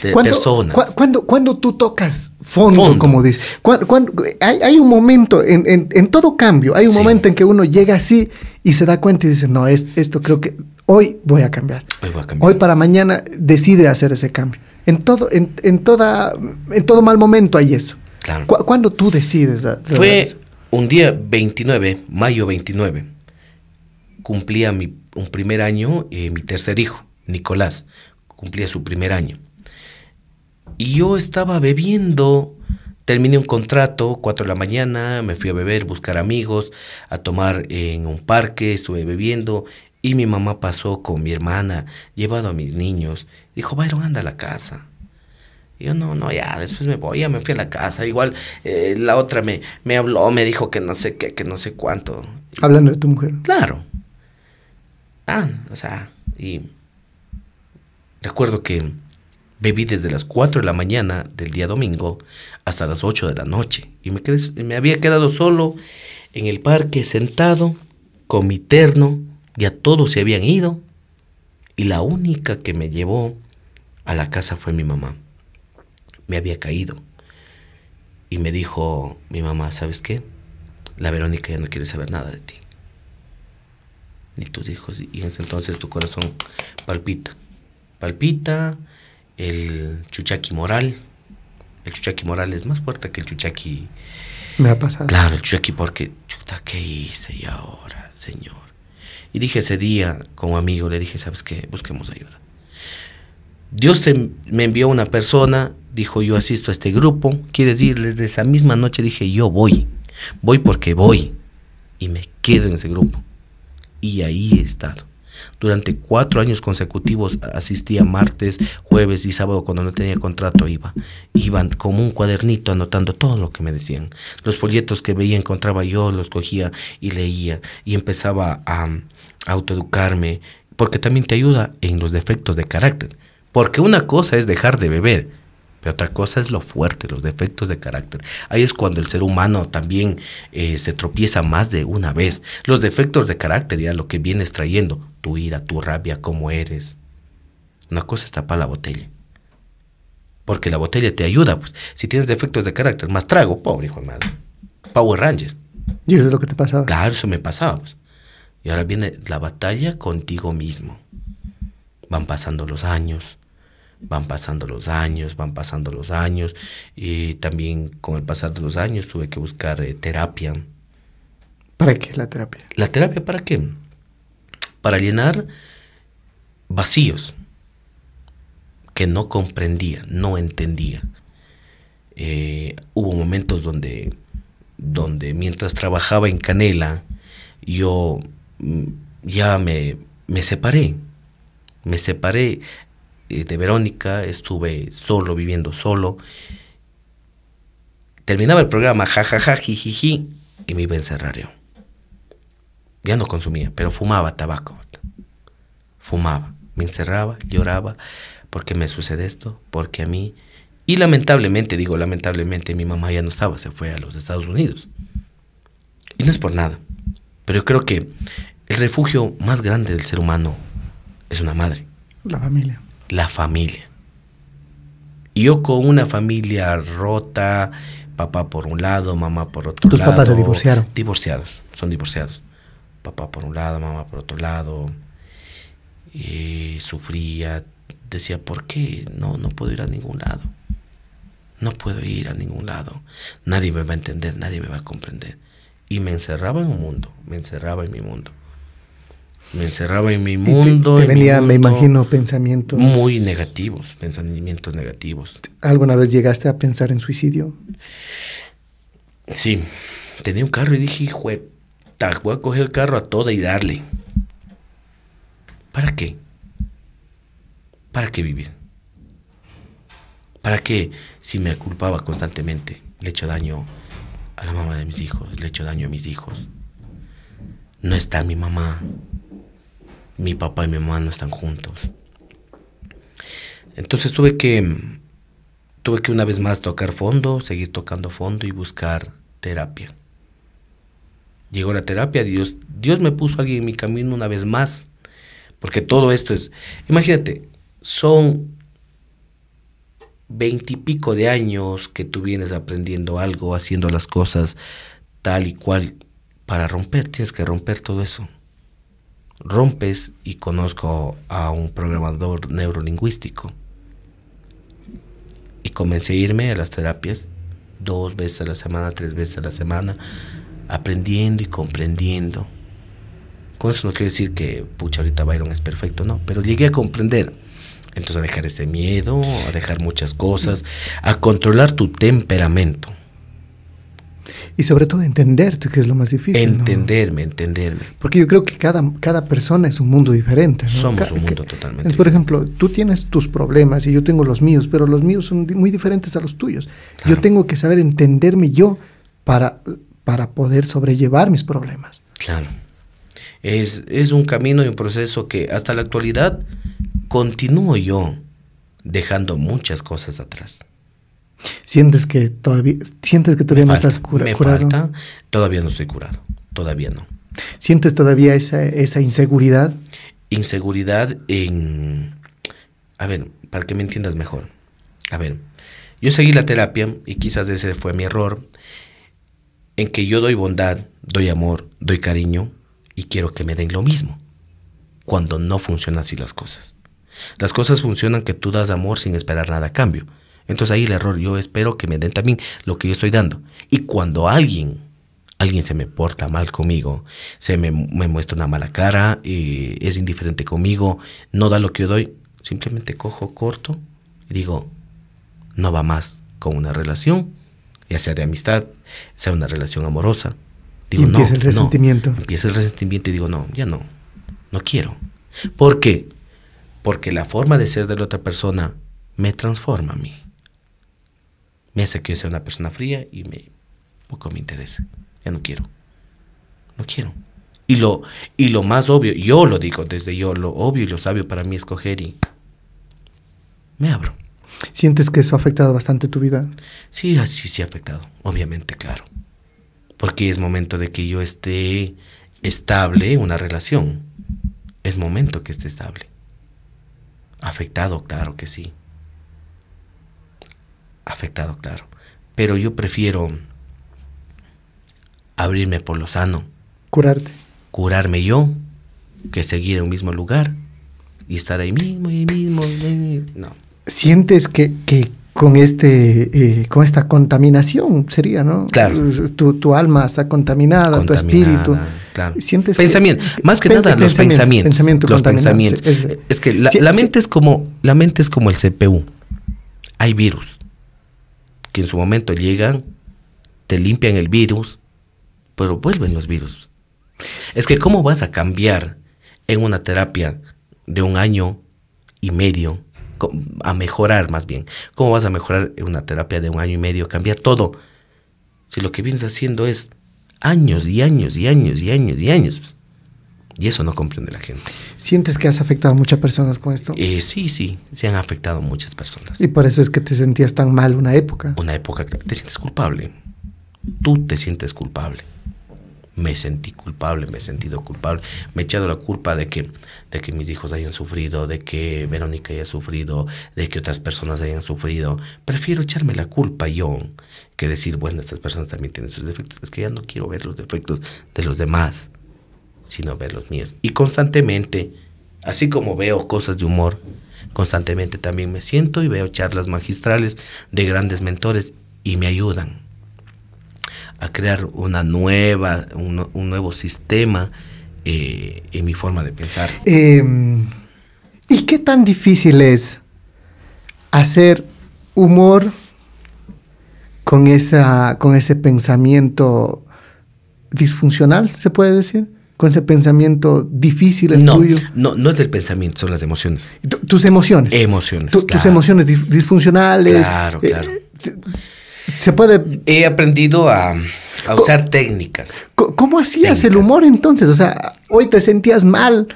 personas. cuando, cuando tú tocas fondo, como dices? Cuando, hay, hay, un momento, en, todo cambio, hay un momento en que uno llega así y se da cuenta y dice, no, esto creo que hoy voy a cambiar. Hoy para mañana decide hacer ese cambio. En todo, en, toda, en todo mal momento hay eso. Claro. tú decides? Fue un día 29, mayo 29. Cumplía mi, un primer año eh, mi tercer hijo, Nicolás. Cumplía su primer año. Y yo estaba bebiendo. Terminé un contrato, cuatro de la mañana, me fui a beber, buscar amigos, a tomar en un parque, estuve bebiendo y mi mamá pasó con mi hermana, llevado a mis niños. Dijo, Byron, anda a la casa. yo no, no, ya, después me voy, ya me fui a la casa. Igual eh, la otra me, me habló, me dijo que no sé qué, que no sé cuánto. Hablando de tu mujer. Claro. Ah, o sea, y recuerdo que Bebí desde las 4 de la mañana del día domingo hasta las 8 de la noche. Y me, había quedado solo en el parque, sentado, con mi terno. Ya todos se habían ido. Y la única que me llevó a la casa fue mi mamá. Me había caído. Y me dijo mi mamá, ¿sabes qué? La Verónica ya no quiere saber nada de ti. Ni tus hijos. Y en ese entonces tu corazón palpita. Palpita el chuchaqui moral. El chuchaqui moral es más fuerte que el chuchaqui. Me ha pasado. Claro, el chuchaqui, porque, chuta, ¿qué hice y ahora, señor? Y dije ese día, como amigo, le dije, ¿sabes qué? Busquemos ayuda. Dios me envió una persona, dijo, yo asisto a este grupo, quiere decir Desde esa misma noche dije, yo voy, voy porque voy. Y me quedo en ese grupo. Y ahí he estado. Durante cuatro años consecutivos asistía martes, jueves y sábado cuando no tenía contrato iba. Iban como un cuadernito anotando todo lo que me decían. Los folletos que veía encontraba yo, los cogía y leía y empezaba a um, autoeducarme porque también te ayuda en los defectos de carácter. Porque una cosa es dejar de beber, otra cosa es lo fuerte, los defectos de carácter. Ahí es cuando el ser humano también eh, se tropieza más de una vez. Los defectos de carácter, ya lo que vienes trayendo, tu ira, tu rabia, cómo eres. Una cosa es tapar la botella. Porque la botella te ayuda, pues. Si tienes defectos de carácter, más trago, pobre hijo de madre. Power Ranger. Y eso es lo que te pasaba. Claro, eso me pasaba. Pues. Y ahora viene la batalla contigo mismo. Van pasando los años, Van pasando los años, van pasando los años y también con el pasar de los años tuve que buscar eh, terapia. ¿Para qué la terapia? ¿La terapia para qué? Para llenar vacíos que no comprendía, no entendía. Eh, hubo momentos donde, donde mientras trabajaba en Canela, yo mm, ya me, me separé. Me separé eh, de Verónica, estuve solo, viviendo solo. Terminaba el programa, jajaja, jijiji, y me iba a encerrar yo. Ya no consumía, pero fumaba tabaco. Fumaba, me encerraba, lloraba, porque me sucede esto, porque a mí... Y lamentablemente, digo lamentablemente, mi mamá ya no estaba, se fue a los Estados Unidos. Y no es por nada, pero yo creo que el refugio más grande del ser humano es una madre. La familia la familia. Yo con una familia rota, papá por un lado, mamá por otro lado. ¿Tus papás se divorciaron? Divorciados, son divorciados. Papá por un lado, mamá por otro lado. Y sufría, decía, ¿por qué? No, no puedo ir a ningún lado. No puedo ir a ningún lado. Nadie me va a entender, nadie me va a comprender. Y me encerraba en un mundo, me encerraba en mi mundo. Me encerraba en mi mundo. te, venía, me imagino, pensamientos. Muy negativos, pensamientos negativos. ¿Alguna vez llegaste a pensar en suicidio? Sí. Tenía un carro y dije, hijo, voy a coger el carro a toda y darle. ¿Para qué? ¿Para qué vivir? ¿Para qué si me culpaba constantemente? Le hecho daño a la mamá de mis hijos, le hecho daño a mis hijos. No está mi mamá, mi papá y mi mamá no están juntos. Entonces tuve que, tuve que una vez más tocar fondo, seguir tocando fondo y buscar terapia. Llegó la terapia, Dios, Dios me puso a alguien en mi camino una vez más, porque todo esto es, imagínate, son veintipico de años que tú vienes aprendiendo algo, haciendo las cosas tal y cual. Para romper, tienes que romper todo eso rompes y conozco a un programador neurolingüístico. Y comencé a irme a las terapias dos veces a la semana, tres veces a la semana, aprendiendo y comprendiendo. Con eso no quiero decir que, pucha, ahorita Byron es perfecto, no, pero llegué a comprender. Entonces a dejar ese miedo, a dejar muchas cosas, a controlar tu temperamento. Y sobre todo entenderte, que es lo más difícil. Entenderme, entenderme. Porque yo creo que cada, cada persona es un mundo diferente. Somos un mundo totalmente. Por ejemplo, tú tienes tus problemas y yo tengo los míos, pero los míos son muy diferentes a los tuyos. Yo tengo que saber entenderme yo para, para poder sobrellevar mis problemas. Claro. Es, es un camino y un proceso que hasta la actualidad continúo yo dejando muchas cosas atrás. ¿Sientes que todavía, sientes que todavía no estás todavía no estoy curado, todavía no. ¿Sientes todavía esa, esa inseguridad? Inseguridad en... A ver, para que me entiendas mejor. A ver, yo seguí la terapia y quizás ese fue mi error, en que yo doy bondad, doy amor, doy cariño y quiero que me den lo mismo, cuando no funcionan así las cosas. Las cosas funcionan que tú das amor sin esperar nada a cambio. Entonces ahí el error, yo espero que me den también lo que yo estoy dando. Y cuando alguien, alguien se me porta mal conmigo, se me, muestra una mala cara, eh, es indiferente conmigo, no da lo que yo doy, simplemente cojo corto y digo, no va más con una relación, ya sea de amistad, sea una relación amorosa. y empieza el resentimiento. Empieza el resentimiento y digo, no, ya no, no quiero. ¿Por qué? Porque la forma de ser de la otra persona me transforma a mí me hace que yo sea una persona fría y me poco me interesa. Ya no quiero. No quiero. Y lo, y lo más obvio, yo lo digo desde yo, lo obvio y lo sabio para mí es coger y me abro. ¿Sientes que eso ha afectado bastante tu vida? Sí, así sí ha afectado, obviamente, claro. Porque es momento de que yo esté estable una relación. Es momento que esté estable. Afectado, claro que sí afectado, claro. Pero yo prefiero abrirme por lo sano. Curarte. Curarme yo que seguir en un mismo lugar y estar ahí mismo mismo. no. ¿Sientes que, con, este, eh, con esta contaminación sería, ¿no? Claro. Tu, alma está contaminada, tu espíritu. Claro. ¿Sientes pensamiento. más que nada los pensamientos. los pensamientos. Es, que la, mente es como, la mente es como el CPU. Hay virus en su momento llegan, te limpian el virus, pero vuelven los virus. Es que ¿cómo vas a cambiar en una terapia de un año y medio? A mejorar más bien. ¿Cómo vas a mejorar en una terapia de un año y medio? Cambiar todo. Si lo que vienes haciendo es años y años y años y años y años. Y eso no comprende la gente. ¿Sientes que has afectado a muchas personas con esto? Eh, sí, sí, se han afectado muchas personas. Y por eso es que te sentías tan mal una época. Una época que te sientes culpable. Tú te sientes culpable. Me sentí culpable, me he sentido culpable. Me he echado la culpa de que, de que mis hijos hayan sufrido, de que Verónica haya sufrido, de que otras personas hayan sufrido. Prefiero echarme la culpa yo que decir, bueno, estas personas también tienen sus defectos. Es que ya no quiero ver los defectos de los demás sino ver los míos. Y constantemente, así como veo cosas de humor, constantemente también me siento y veo charlas magistrales de grandes mentores y me ayudan a crear una nueva, un, nuevo sistema eh, en mi forma de pensar. Em, ¿Y qué tan difícil es hacer humor con, esa, con ese pensamiento disfuncional, se puede decir? con ese pensamiento difícil el tuyo? No, no es el pensamiento, son las emociones. Tus emociones. Emociones. Tus emociones disfuncionales. Claro, eh, claro. se puede. He aprendido a, usar técnicas. ¿Cómo hacías el humor entonces? O sea, hoy te sentías mal,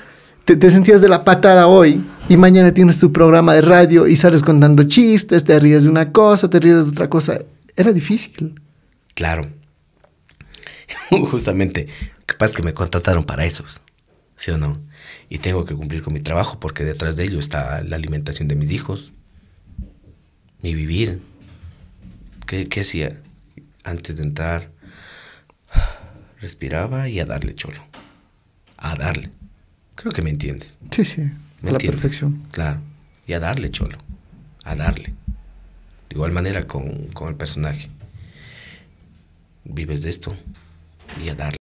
te, te sentías de la patada hoy y mañana tienes tu programa de radio y sales contando chistes, te ríes de una cosa, te ríes de otra cosa. Era difícil. Claro. Justamente, Capaz que me contrataron para eso, ¿sí o no? Y tengo que cumplir con mi trabajo porque detrás de ello está la alimentación de mis hijos, mi vivir. ¿Qué, hacía antes de entrar? Respiraba y a darle cholo. A darle. Creo que me entiendes. Sí, sí. a la perfección. Claro. Y a darle cholo. A darle. De igual manera con el personaje. Vives de esto y a darle.